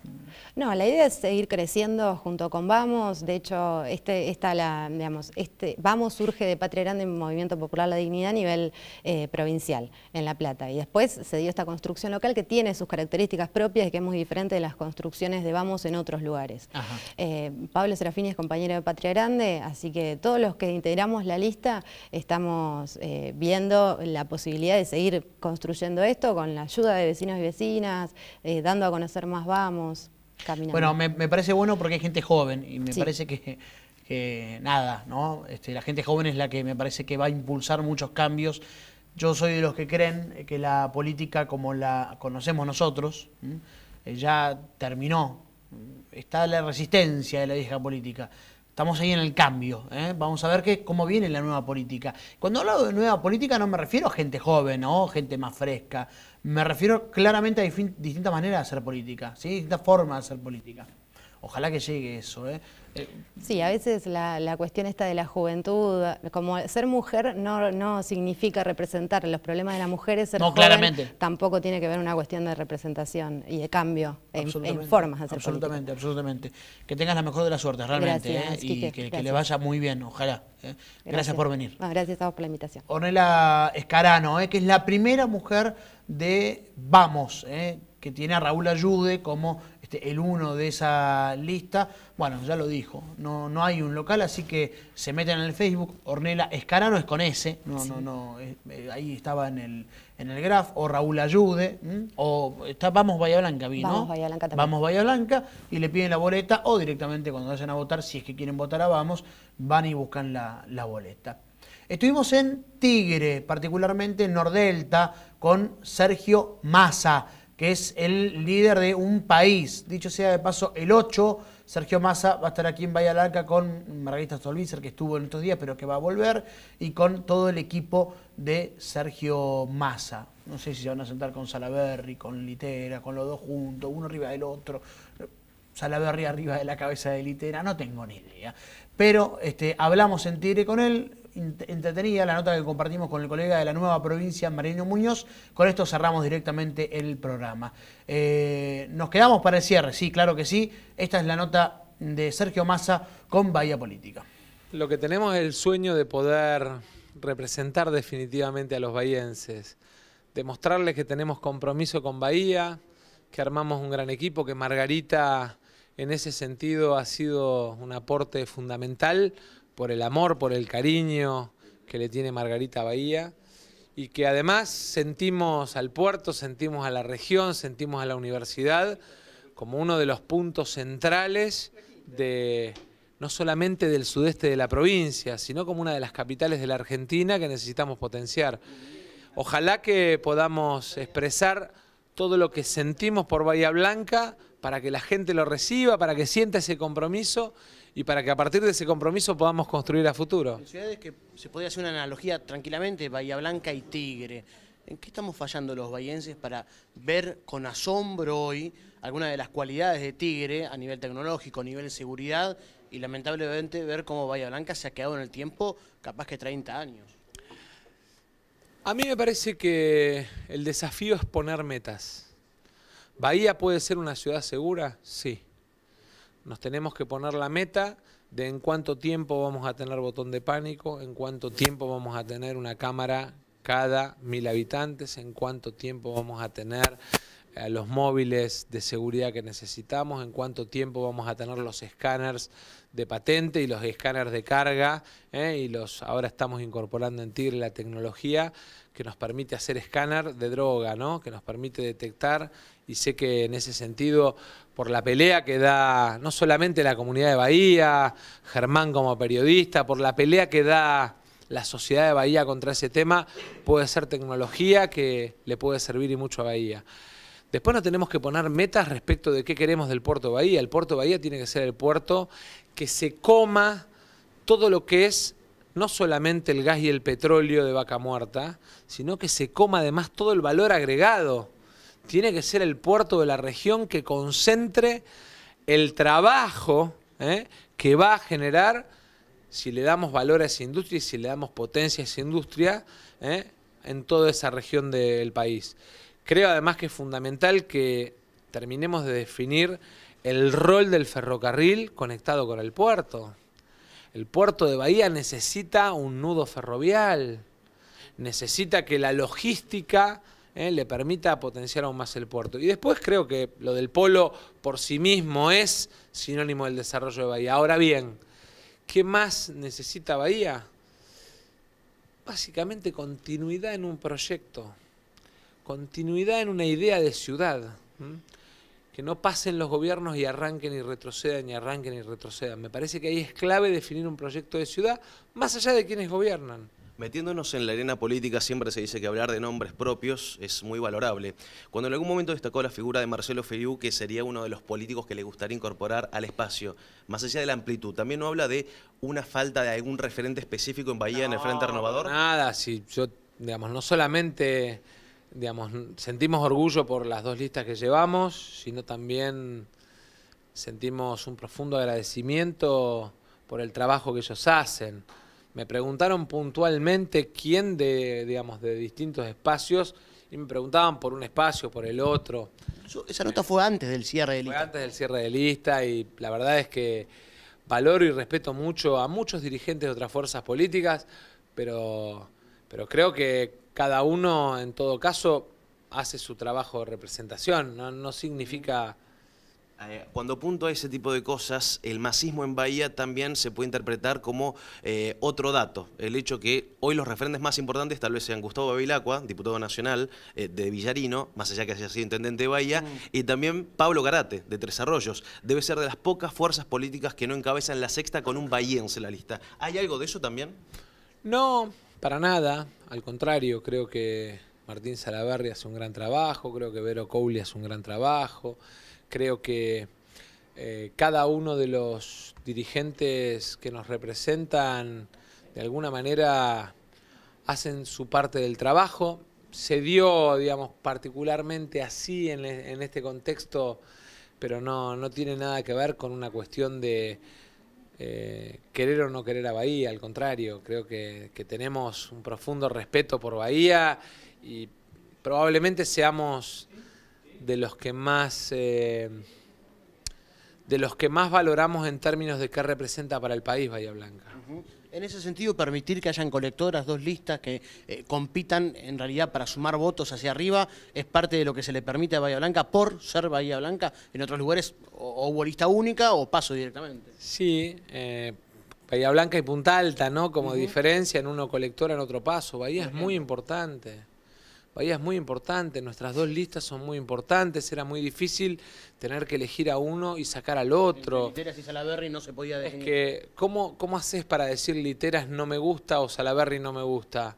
No, la idea es seguir creciendo junto con Vamos. De hecho, este, la, digamos, este, Vamos surge de Patria Grande en Movimiento Popular La Dignidad a nivel eh, provincial, en La Plata. Y después se dio esta construcción local que tiene sus características propias y que es muy diferente de las construcciones de Vamos en otros lugares. Eh, Pablo Serafini es compañero de Patria Grande, así que todos los que integramos la lista estamos eh, viendo la posibilidad de seguir construyendo esto con la ayuda de vecinos vecinos y vecinas, eh, dando a conocer más Vamos, Bueno, me, parece bueno porque hay gente joven y me parece que, nada, ¿no? Este, la gente joven es la que me parece que va a impulsar muchos cambios. Yo soy de los que creen que la política como la conocemos nosotros eh, ya terminó. Está la resistencia de la vieja política Estamos ahí en el cambio. ¿eh? Vamos a ver qué, cómo viene la nueva política. Cuando hablo de nueva política no me refiero a gente joven o gente más fresca. Me refiero claramente a distintas maneras de hacer política, ¿sí? distintas formas de hacer política. Ojalá que llegue eso. ¿eh? Eh, sí, a veces la, cuestión esta de la juventud, como ser mujer no, no significa representar los problemas de las mujeres, ser no, claramente. tampoco tiene que ver una cuestión de representación y de cambio en, formas de hacer Absolutamente, absolutamente. Que tengas la mejor de las suertes, realmente, ¿eh? y que, le vaya muy bien, ojalá. ¿eh? Gracias. por venir. gracias a vos por la invitación. Ornella Escarano, que es la primera mujer de Vamos, que tiene a Raúl Ayude como este, el uno de esa lista. Bueno, ya lo dijo, no, no hay un local, así que se meten en el Facebook, Ornela Escarano es con ese no, no, no, eh, eh, ahí estaba en el, en el graph, o Raúl Ayude, o vamos Bahía Blanca, vino ¿no? Vamos Bahía Blanca también. Vamos Blanca y le piden la boleta o directamente cuando vayan a votar, si es que quieren votar a Vamos, van y buscan la, la boleta. Estuvimos en Tigre, particularmente en Nordelta, con Sergio Massa que es el líder de un país. Dicho sea de paso, el 8, Sergio Massa va a estar aquí en Bahía Larca con Margarita Stolbizer, que estuvo en estos días, pero que va a volver, y con todo el equipo de Sergio Massa. No sé si se van a sentar con Salaberry, con Litera, con los dos juntos, uno arriba del otro. Salaberry arriba de la cabeza de Litera, no tengo ni idea. Pero este, hablamos en Tigre con él, entretenida la nota que compartimos con el colega de la nueva provincia, Marino Muñoz. Con esto cerramos directamente el programa. Eh, Nos quedamos para el cierre, sí, claro que sí. Esta es la nota de Sergio Massa con Bahía Política. Lo que tenemos es el sueño de poder representar definitivamente a los bahienses, demostrarles que tenemos compromiso con Bahía, que armamos un gran equipo, que Margarita en ese sentido ha sido un aporte fundamental por el amor, por el cariño que le tiene Margarita Bahía y que además sentimos al puerto, sentimos a la región, sentimos a la universidad como uno de los puntos centrales de no solamente del sudeste de la provincia, sino como una de las capitales de la Argentina que necesitamos potenciar. Ojalá que podamos expresar todo lo que sentimos por Bahía Blanca para que la gente lo reciba, para que sienta ese compromiso y para que a partir de ese compromiso podamos construir a futuro. ciudades que se podría hacer una analogía tranquilamente, Bahía Blanca y Tigre. ¿En qué estamos fallando los bahienses para ver con asombro hoy algunas de las cualidades de Tigre a nivel tecnológico, a nivel de seguridad y lamentablemente ver cómo Bahía Blanca se ha quedado en el tiempo capaz que 30 años? A mí me parece que el desafío es poner metas. ¿Bahía puede ser una ciudad segura? Sí. Nos tenemos que poner la meta de en cuánto tiempo vamos a tener botón de pánico, en cuánto tiempo vamos a tener una cámara cada mil habitantes, en cuánto tiempo vamos a tener eh, los móviles de seguridad que necesitamos, en cuánto tiempo vamos a tener los escáneres de patente y los escáneres de carga, eh, y los ahora estamos incorporando en Tigre la tecnología que nos permite hacer escáner de droga, ¿no? que nos permite detectar y sé que en ese sentido, por la pelea que da no solamente la comunidad de Bahía, Germán como periodista, por la pelea que da la sociedad de Bahía contra ese tema, puede ser tecnología que le puede servir y mucho a Bahía. Después no tenemos que poner metas respecto de qué queremos del puerto de Bahía. El puerto de Bahía tiene que ser el puerto que se coma todo lo que es no solamente el gas y el petróleo de vaca muerta, sino que se coma además todo el valor agregado tiene que ser el puerto de la región que concentre el trabajo ¿eh? que va a generar, si le damos valor a esa industria y si le damos potencia a esa industria, ¿eh? en toda esa región del país. Creo además que es fundamental que terminemos de definir el rol del ferrocarril conectado con el puerto. El puerto de Bahía necesita un nudo ferrovial, necesita que la logística ¿eh? le permita potenciar aún más el puerto. Y después creo que lo del polo por sí mismo es sinónimo del desarrollo de Bahía. Ahora bien, ¿qué más necesita Bahía? Básicamente continuidad en un proyecto, continuidad en una idea de ciudad. que no pasen los gobiernos y arranquen y retrocedan y arranquen y retrocedan. Me parece que ahí es clave definir un proyecto de ciudad más allá de quienes gobiernan. Metiéndonos en la arena política, siempre se dice que hablar de nombres propios es muy valorable. Cuando en algún momento destacó la figura de Marcelo Feliu, que sería uno de los políticos que le gustaría incorporar al espacio, más allá de la amplitud, ¿también no habla de una falta de algún referente específico en Bahía en el Frente Renovador? Nada, si yo, digamos, no solamente digamos, sentimos orgullo por las dos listas que llevamos, sino también sentimos un profundo agradecimiento por el trabajo que ellos hacen. Me preguntaron puntualmente quién de, digamos, de distintos espacios y me preguntaban por un espacio, por el otro. esa nota fue antes del cierre de lista. Fue antes del cierre de lista y la verdad es que valoro y respeto mucho a muchos dirigentes de otras fuerzas políticas, pero, pero creo que cada uno en todo caso hace su trabajo de representación, no, no significa... Eh, cuando apunto a ese tipo de cosas, el masismo en Bahía también se puede interpretar como eh, otro dato. El hecho que hoy los referentes más importantes tal vez sean Gustavo Babilacua, diputado nacional eh, de Villarino, más allá que haya sido intendente de Bahía, mm. y también Pablo Garate, de Tres Arroyos. Debe ser de las pocas fuerzas políticas que no encabezan la sexta con un bahiense en la lista. ¿Hay algo de eso también? No, para nada. Al contrario, creo que Martín Salaverri hace un gran trabajo, creo que Vero Couli hace un gran trabajo. Creo que eh, cada uno de los dirigentes que nos representan de alguna manera hacen su parte del trabajo. Se dio, digamos, particularmente así en, e, este contexto, pero no, tiene nada que ver con una cuestión de, eh, querer o no querer a Bahía, al contrario, creo que, que, tenemos un profundo respeto por Bahía y probablemente seamos de los que más eh, de los que más valoramos en términos de qué representa para el país Bahía Blanca. En ese sentido, permitir que hayan colectoras, dos listas que eh, compitan en realidad para sumar votos hacia arriba, es parte de lo que se le permite a Bahía Blanca por ser Bahía Blanca. En otros lugares o, hubo lista única o paso directamente. Sí, eh, Bahía Blanca y Punta Alta, ¿no? Como diferencia en uno colectora, en otro paso. Bahía es muy importante. Bahía es muy importante, nuestras dos listas son muy importantes, era muy difícil tener que elegir a uno y sacar al otro. Literas y Salaberry no se podía definir. que, ¿cómo, cómo haces para decir Literas no me gusta o Salaberry no me gusta?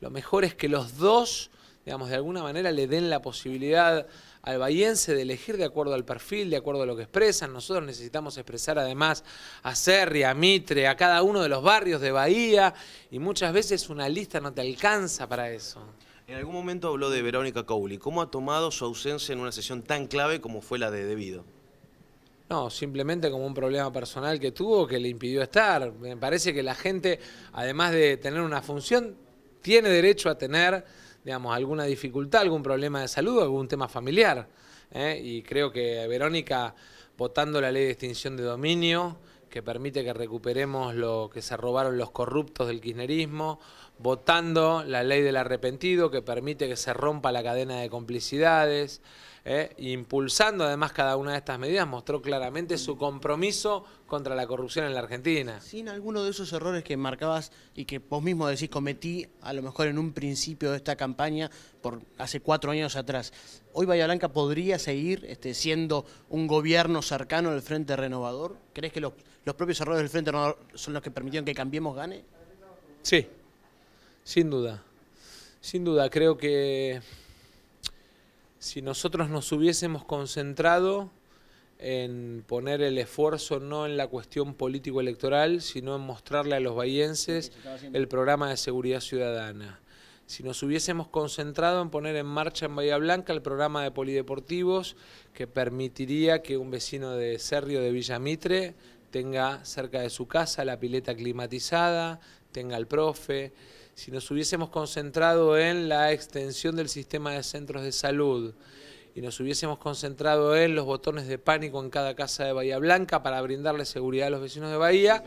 Lo mejor es que los dos, digamos, de alguna manera le den la posibilidad al bahiense de elegir de acuerdo al perfil, de acuerdo a lo que expresan. Nosotros necesitamos expresar además a Serri, a Mitre, a cada uno de los barrios de Bahía y muchas veces una lista no te alcanza para eso. En algún momento habló de Verónica Cowley. ¿Cómo ha tomado su ausencia en una sesión tan clave como fue la de Debido? No, simplemente como un problema personal que tuvo que le impidió estar. Me parece que la gente, además de tener una función, tiene derecho a tener, digamos, alguna dificultad, algún problema de salud, algún tema familiar. ¿eh? Y creo que Verónica, votando la ley de extinción de dominio, que permite que recuperemos lo que se robaron los corruptos del kirchnerismo, votando la ley del arrepentido que permite que se rompa la cadena de complicidades, ¿eh? impulsando además cada una de estas medidas, mostró claramente su compromiso contra la corrupción en la Argentina. Sin alguno de esos errores que marcabas y que vos mismo decís cometí a lo mejor en un principio de esta campaña por hace cuatro años atrás, ¿hoy Bahía Blanca podría seguir este, siendo un gobierno cercano al Frente Renovador? ¿Crees que los, los propios errores del Frente Renovador son los que permitieron que Cambiemos gane? Sí, sin duda. Sin duda, creo que si nosotros nos hubiésemos concentrado en poner el esfuerzo no en la cuestión político-electoral, sino en mostrarle a los bahienses el programa de seguridad ciudadana. Si nos hubiésemos concentrado en poner en marcha en Bahía Blanca el programa de polideportivos que permitiría que un vecino de Cerrio de Villa Mitre, tenga cerca de su casa la pileta climatizada, tenga el profe, si nos hubiésemos concentrado en la extensión del sistema de centros de salud y nos hubiésemos concentrado en los botones de pánico en cada casa de Bahía Blanca para brindarle seguridad a los vecinos de Bahía,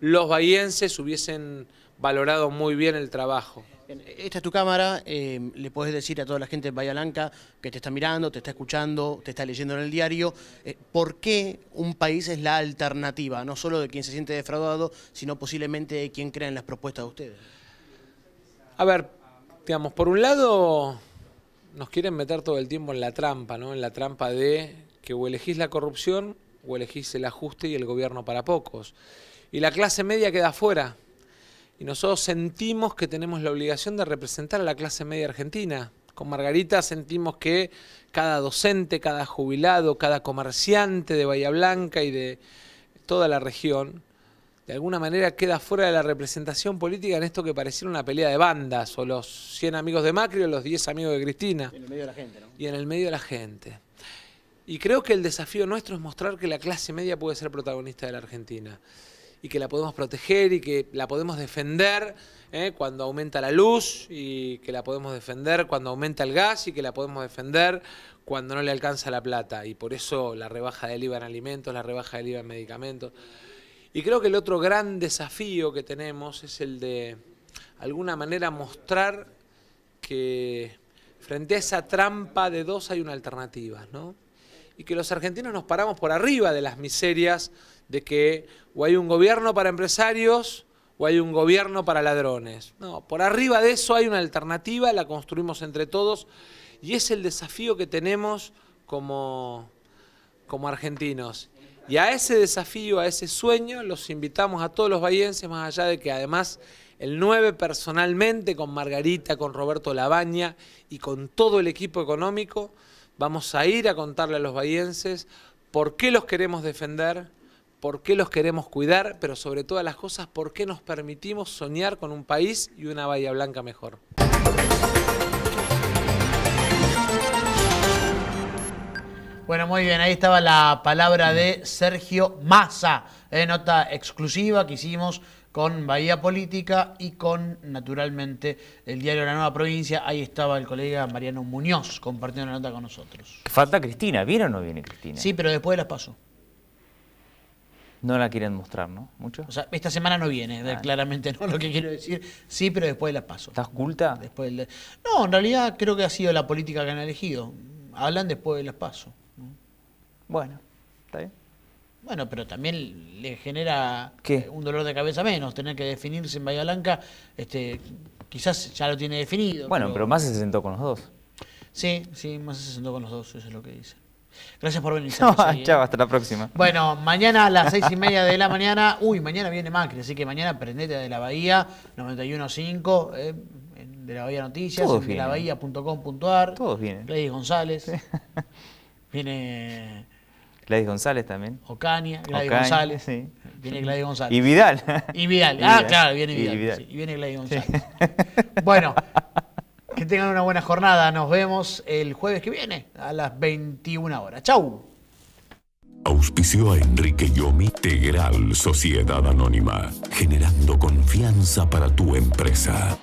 los bahienses hubiesen valorado muy bien el trabajo. Esta es tu cámara, eh, le podés decir a toda la gente de Bahía Blanca que te está mirando, te está escuchando, te está leyendo en el diario, eh, por qué un país es la alternativa, no solo de quien se siente defraudado, sino posiblemente de quien crea en las propuestas de ustedes. A ver, digamos, por un lado nos quieren meter todo el tiempo en la trampa, ¿no? En la trampa de que o elegís la corrupción o elegís el ajuste y el gobierno para pocos. Y la clase media queda fuera. Y nosotros sentimos que tenemos la obligación de representar a la clase media argentina. Con Margarita sentimos que cada docente, cada jubilado, cada comerciante de Bahía Blanca y de toda la región de alguna manera queda fuera de la representación política en esto que pareciera una pelea de bandas, o los 100 amigos de Macri o los 10 amigos de Cristina. Y en el medio de la gente, ¿no? Y en el medio de la gente. Y creo que el desafío nuestro es mostrar que la clase media puede ser protagonista de la Argentina y que la podemos proteger y que la podemos defender ¿eh? cuando aumenta la luz y que la podemos defender cuando aumenta el gas y que la podemos defender cuando no le alcanza la plata. Y por eso la rebaja del IVA en alimentos, la rebaja del IVA en medicamentos. Y creo que el otro gran desafío que tenemos es el de alguna manera mostrar que frente a esa trampa de dos hay una alternativa, ¿no? Y que los argentinos nos paramos por arriba de las miserias de que o hay un gobierno para empresarios o hay un gobierno para ladrones. No, por arriba de eso hay una alternativa, la construimos entre todos y es el desafío que tenemos como, como argentinos. Y a ese desafío, a ese sueño, los invitamos a todos los bahienses, más allá de que además el 9 personalmente, con Margarita, con Roberto Labaña y con todo el equipo económico, vamos a ir a contarle a los bahienses por qué los queremos defender, por qué los queremos cuidar, pero sobre todas las cosas, por qué nos permitimos soñar con un país y una Bahía Blanca mejor. Bueno, muy bien, ahí estaba la palabra de mm. Sergio Massa, eh, nota exclusiva que hicimos con Bahía Política y con, naturalmente, el diario La Nueva Provincia. Ahí estaba el colega Mariano Muñoz compartiendo la nota con nosotros. Falta Cristina, ¿viene o no viene Cristina? Sí, pero después de las paso. No la quieren mostrar, ¿no? ¿Mucho? O sea, esta semana no viene, ah. eh, claramente no lo que quiero decir. Sí, pero después de las paso. ¿Estás culta? Después No, en realidad creo que ha sido la política que han elegido. Hablan después de las paso. Bueno, está bien. Bueno, pero también le genera eh, un dolor de cabeza menos tener que definirse en Bahía Blanca. Este, quizás ya lo tiene definido. Bueno, pero, más se sentó con los dos. Sí, sí, más se sentó con los dos, eso es lo que dice. Gracias por venir. ¿eh? Chau, hasta la próxima. Bueno, mañana a las seis y media de la mañana. Uy, mañana viene Macri, así que mañana prendete de la Bahía 91.5, eh, de la Bahía Noticias, Todos de la Bahía.com.ar. Todos vienen. Reyes González. Viene. Gladys González también. Ocaña, Gladys González. Viene Gladys González. Y Vidal. Y Vidal. ah, claro, viene Vidal. Y, viene Gladys González. Bueno, que tengan una buena jornada. Nos vemos el jueves que viene a las 21 horas. Chau. Auspicio a Enrique Yomi Integral Sociedad Anónima, generando confianza para tu empresa.